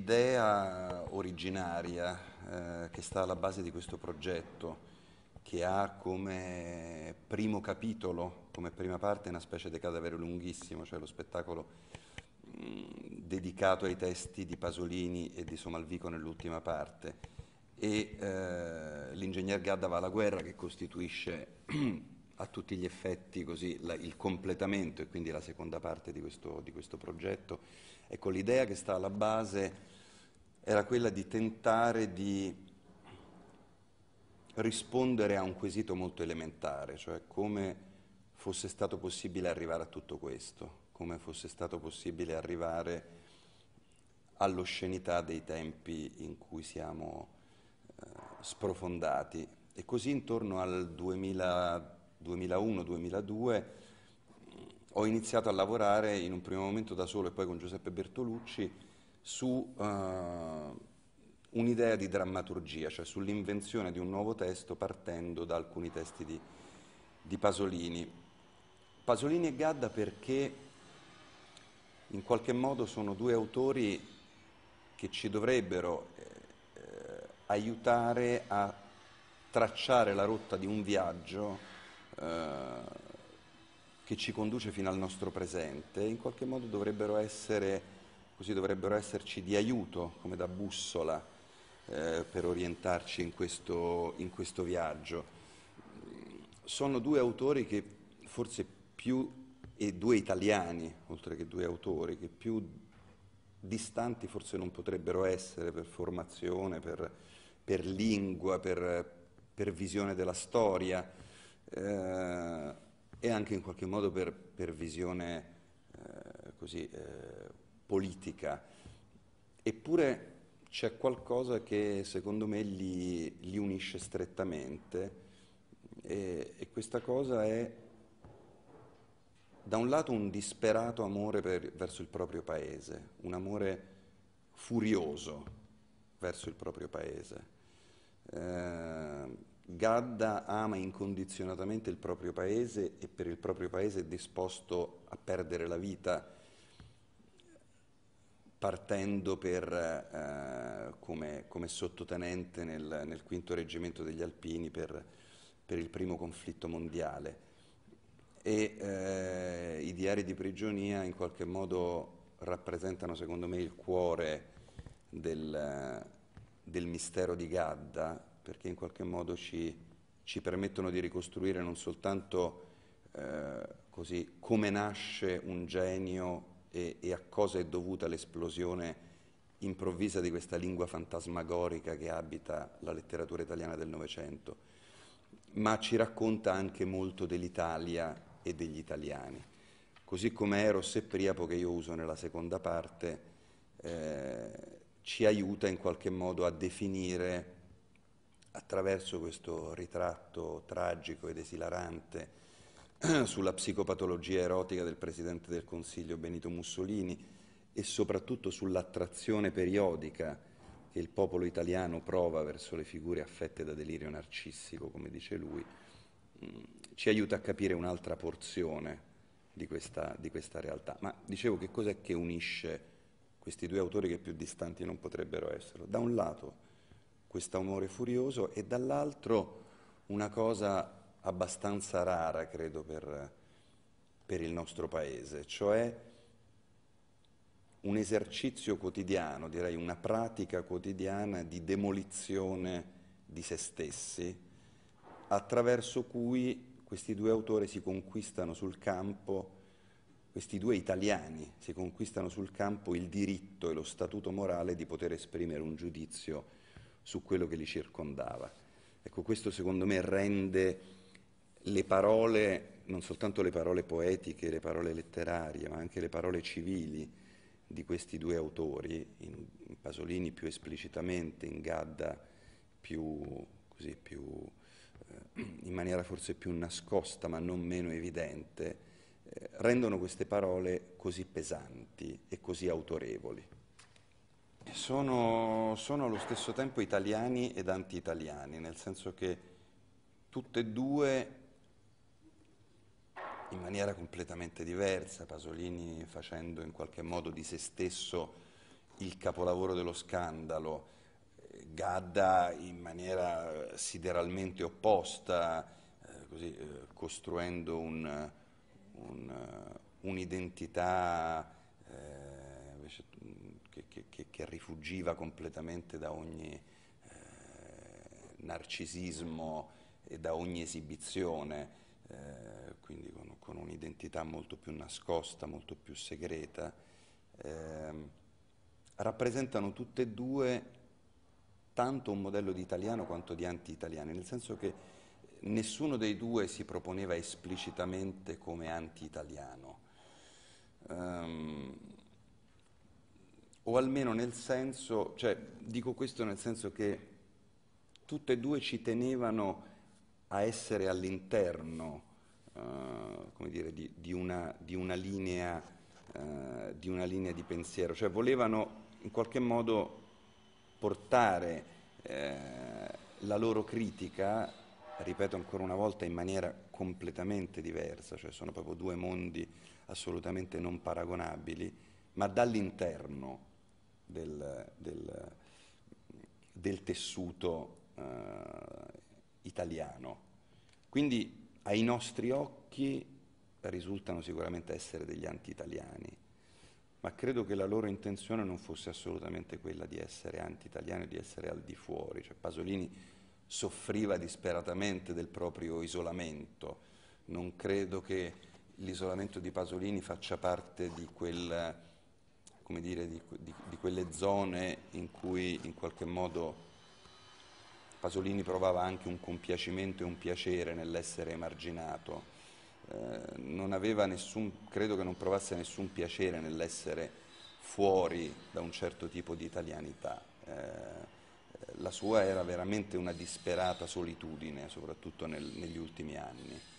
l'idea originaria eh, che sta alla base di questo progetto, che ha come primo capitolo, come prima parte, una specie di cadavere lunghissimo, cioè lo spettacolo mm, dedicato ai testi di Pasolini e di Somalvico nell'ultima parte, e eh, l'ingegner Gadda va alla guerra che costituisce a tutti gli effetti così, la, il completamento e quindi la seconda parte di questo, di questo progetto Ecco, l'idea che sta alla base era quella di tentare di rispondere a un quesito molto elementare, cioè come fosse stato possibile arrivare a tutto questo, come fosse stato possibile arrivare all'oscenità dei tempi in cui siamo eh, sprofondati. E così intorno al 2000, 2001-2002 ho iniziato a lavorare in un primo momento da solo e poi con Giuseppe Bertolucci su uh, un'idea di drammaturgia, cioè sull'invenzione di un nuovo testo partendo da alcuni testi di, di Pasolini. Pasolini e Gadda perché in qualche modo sono due autori che ci dovrebbero eh, aiutare a tracciare la rotta di un viaggio eh, che ci conduce fino al nostro presente, in qualche modo dovrebbero essere, così dovrebbero esserci di aiuto, come da bussola, eh, per orientarci in questo, in questo viaggio. Sono due autori che forse più, e due italiani, oltre che due autori, che più distanti forse non potrebbero essere per formazione, per, per lingua, per, per, visione della storia. Eh, e anche in qualche modo per, per visione eh, così, eh, politica. Eppure c'è qualcosa che secondo me li, li unisce strettamente e, e, questa cosa è da un lato un disperato amore per, verso il proprio paese, un amore furioso verso il proprio paese. Eh, Gadda ama incondizionatamente il proprio paese e per il proprio paese è disposto a perdere la vita partendo per, eh, come, come, sottotenente nel, nel, quinto reggimento degli Alpini per, per il primo conflitto mondiale. E eh, i diari di prigionia in qualche modo rappresentano secondo me il cuore del, del mistero di Gadda perché in qualche modo ci, ci permettono di ricostruire non soltanto eh, così, come nasce un genio e, e, a cosa è dovuta l'esplosione improvvisa di questa lingua fantasmagorica che abita la letteratura italiana del Novecento, ma ci racconta anche molto dell'Italia e degli italiani. Così come Eros e Priapo, che io uso nella seconda parte, eh, ci aiuta in qualche modo a definire attraverso questo ritratto tragico ed esilarante sulla psicopatologia erotica del Presidente del Consiglio Benito Mussolini e soprattutto sull'attrazione periodica che il popolo italiano prova verso le figure affette da delirio narcissico, come dice lui, mm, ci aiuta a capire un'altra porzione di questa, di questa realtà. Ma dicevo che cos'è che unisce questi due autori che più distanti non potrebbero essere? Da un lato questo amore furioso e dall'altro una cosa abbastanza rara, credo, per, per il nostro paese, cioè un esercizio quotidiano, direi una pratica quotidiana di demolizione di se stessi, attraverso cui questi due autori si conquistano sul campo, questi due italiani si conquistano sul campo il diritto e lo statuto morale di poter esprimere un giudizio su quello che li circondava. Ecco, questo secondo me rende le parole, non soltanto le parole poetiche, le parole letterarie, ma anche le parole civili di questi due autori, in, Pasolini più esplicitamente, in Gadda più, così, più eh, in maniera forse più nascosta ma non meno evidente, eh, rendono queste parole così pesanti e così autorevoli. Sono, sono allo stesso tempo italiani ed anti-italiani, nel senso che tutte e due in maniera completamente diversa, Pasolini facendo in qualche modo di se stesso il capolavoro dello scandalo, Gadda in maniera sideralmente opposta, eh, così, eh, costruendo un, un, eh, un'identità che, che, che rifugiva completamente da ogni eh, narcisismo e da ogni esibizione, eh, quindi con, con un'identità molto più nascosta, molto più segreta, eh, rappresentano tutte e due tanto un modello di italiano quanto di anti-italiani, nel senso che nessuno dei due si proponeva esplicitamente come anti-italiano. Um, o almeno nel senso, cioè dico questo nel senso che tutte e due ci tenevano a essere all'interno, uh, come dire, di, di, una, di, una linea, uh, di, una, linea, di pensiero, cioè volevano in qualche modo portare eh, la loro critica, ripeto ancora una volta, in maniera completamente diversa, cioè sono proprio due mondi assolutamente non paragonabili, ma dall'interno, del, del, del tessuto eh, italiano. Quindi ai nostri occhi risultano sicuramente essere degli anti-italiani, ma credo che la loro intenzione non fosse assolutamente quella di essere anti-italiani, di essere al di fuori. Cioè, Pasolini soffriva disperatamente del proprio isolamento. Non credo che l'isolamento di Pasolini faccia parte di quel come dire, di, di, di quelle zone in cui in qualche modo Pasolini provava anche un compiacimento e un piacere nell'essere emarginato. Eh, nessun, credo che non provasse nessun piacere nell'essere fuori da un certo tipo di italianità. Eh, la sua era veramente una disperata solitudine, soprattutto nel, negli ultimi anni.